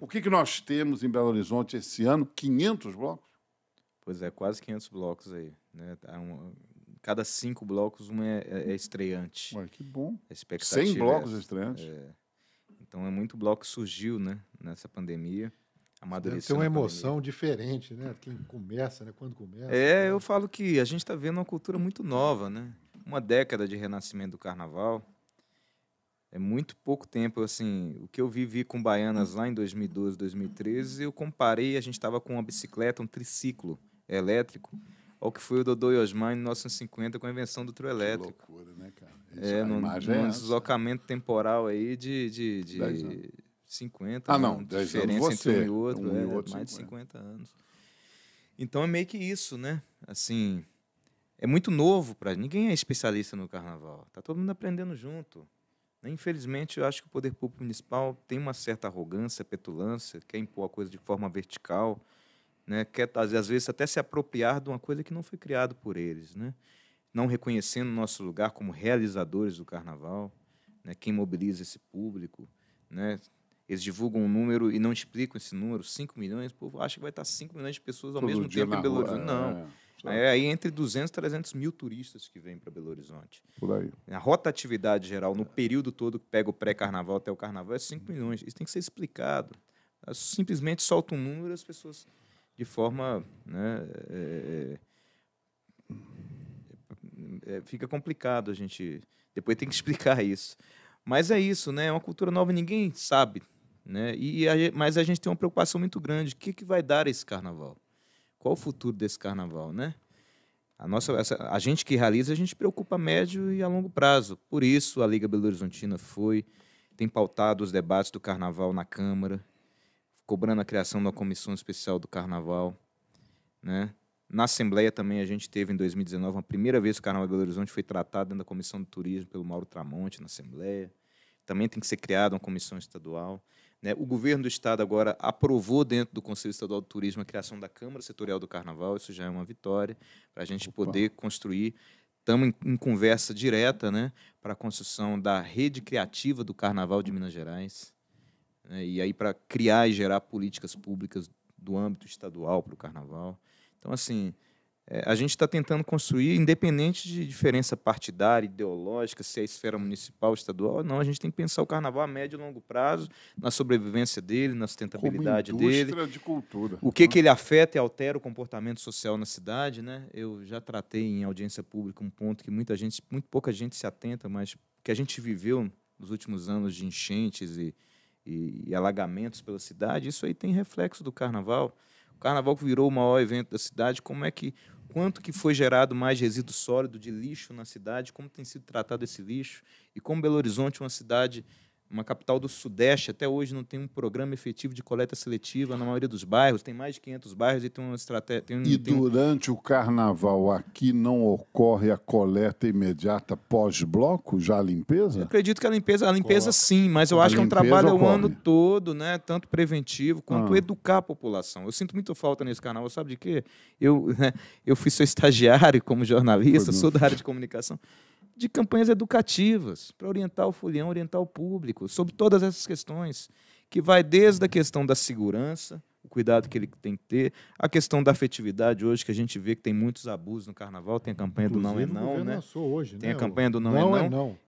O que, que nós temos em Belo Horizonte esse ano? 500 blocos? Pois é, quase 500 blocos aí. Né? Tá cada cinco blocos, um é, é, é estreante. Ué, que bom. A expectativa 100 é blocos é, estreantes. É... Então é muito bloco que surgiu né, nessa pandemia. Deve ter uma emoção diferente, né? Quem começa, né? Quando começa. É, né? eu falo que a gente está vendo uma cultura muito nova, né? Uma década de renascimento do carnaval. É muito pouco tempo, assim, o que eu vivi com Baianas lá em 2012, 2013, eu comparei, a gente estava com uma bicicleta, um triciclo elétrico, ao que foi o Dodô e Osman em 1950 com a invenção do trio elétrico. Que loucura, né, cara? Isso, é, num, é num é deslocamento temporal aí de, de, de 50 ah, não, né? anos, diferença anos você, entre um e outro, um é, e outro mais 50. de 50 anos. Então é meio que isso, né? Assim, é muito novo para ninguém é especialista no carnaval. Tá todo mundo aprendendo junto. Né? Infelizmente, eu acho que o poder público municipal tem uma certa arrogância, petulância, quer impor a coisa de forma vertical, né? quer, às vezes, até se apropriar de uma coisa que não foi criada por eles, né? não reconhecendo nosso lugar como realizadores do carnaval, né? quem mobiliza esse público. Né? Eles divulgam um número e não explicam esse número, 5 milhões, o povo acha que vai estar 5 milhões de pessoas ao Todo mesmo tempo em Belo Horizonte. Não. É. Né? É aí entre 200 e 300 mil turistas que vêm para Belo Horizonte. Por aí. A rotatividade geral, no período todo que pega o pré-carnaval até o carnaval, é 5 milhões. Isso tem que ser explicado. Eu simplesmente solta um número e as pessoas, de forma. Né, é, é, é, é fica complicado a gente. Depois tem que explicar isso. Mas é isso, né? É uma cultura nova, ninguém sabe. Né? E, a, mas a gente tem uma preocupação muito grande. O que, que vai dar esse carnaval? qual o futuro desse carnaval, né? A, nossa, essa, a gente que realiza, a gente preocupa a médio e a longo prazo. Por isso, a Liga Belo Horizontina foi, tem pautado os debates do carnaval na Câmara, cobrando a criação da Comissão Especial do Carnaval. Né? Na Assembleia também a gente teve, em 2019, a primeira vez que o Carnaval de Belo Horizonte foi tratado dentro da Comissão do Turismo pelo Mauro Tramonte, na Assembleia também tem que ser criada uma comissão estadual. Né? O governo do estado agora aprovou dentro do Conselho Estadual do Turismo a criação da Câmara Setorial do Carnaval, isso já é uma vitória, para a gente Opa. poder construir. Estamos em, em conversa direta né, para a construção da rede criativa do Carnaval de Minas Gerais. Né? e aí, para criar e gerar políticas públicas do âmbito estadual para o Carnaval. Então, assim, é, a gente está tentando construir, independente de diferença partidária, ideológica, se é esfera municipal, estadual, não, a gente tem que pensar o carnaval a médio e longo prazo, na sobrevivência dele, na sustentabilidade Como dele. de cultura. O que, né? que ele afeta e altera o comportamento social na cidade, né? Eu já tratei em audiência pública um ponto que muita gente, muito pouca gente se atenta, mas que a gente viveu nos últimos anos de enchentes e, e, e alagamentos pela cidade, isso aí tem reflexo do carnaval. O carnaval que virou o maior evento da cidade, como é que quanto que foi gerado mais resíduo sólido de lixo na cidade, como tem sido tratado esse lixo e como Belo Horizonte, é uma cidade uma capital do Sudeste, até hoje não tem um programa efetivo de coleta seletiva na maioria dos bairros, tem mais de 500 bairros e tem uma estratégia... Tem, e tem... durante o carnaval aqui não ocorre a coleta imediata pós-bloco, já a limpeza? Eu acredito que a limpeza, a limpeza Coloca. sim, mas eu a acho que é um trabalho ocorre. o ano todo, né, tanto preventivo quanto ah. educar a população. Eu sinto muito falta nesse canal, sabe de quê? Eu, né, eu fui seu estagiário como jornalista, Foi sou muito. da área de comunicação de campanhas educativas para orientar o folião, orientar o público sobre todas essas questões, que vai desde a questão da segurança, o cuidado que ele tem que ter, a questão da afetividade hoje, que a gente vê que tem muitos abusos no carnaval, tem a campanha Inclusive, do não é não, né? Hoje, tem né? a campanha do não, não é, não. é não.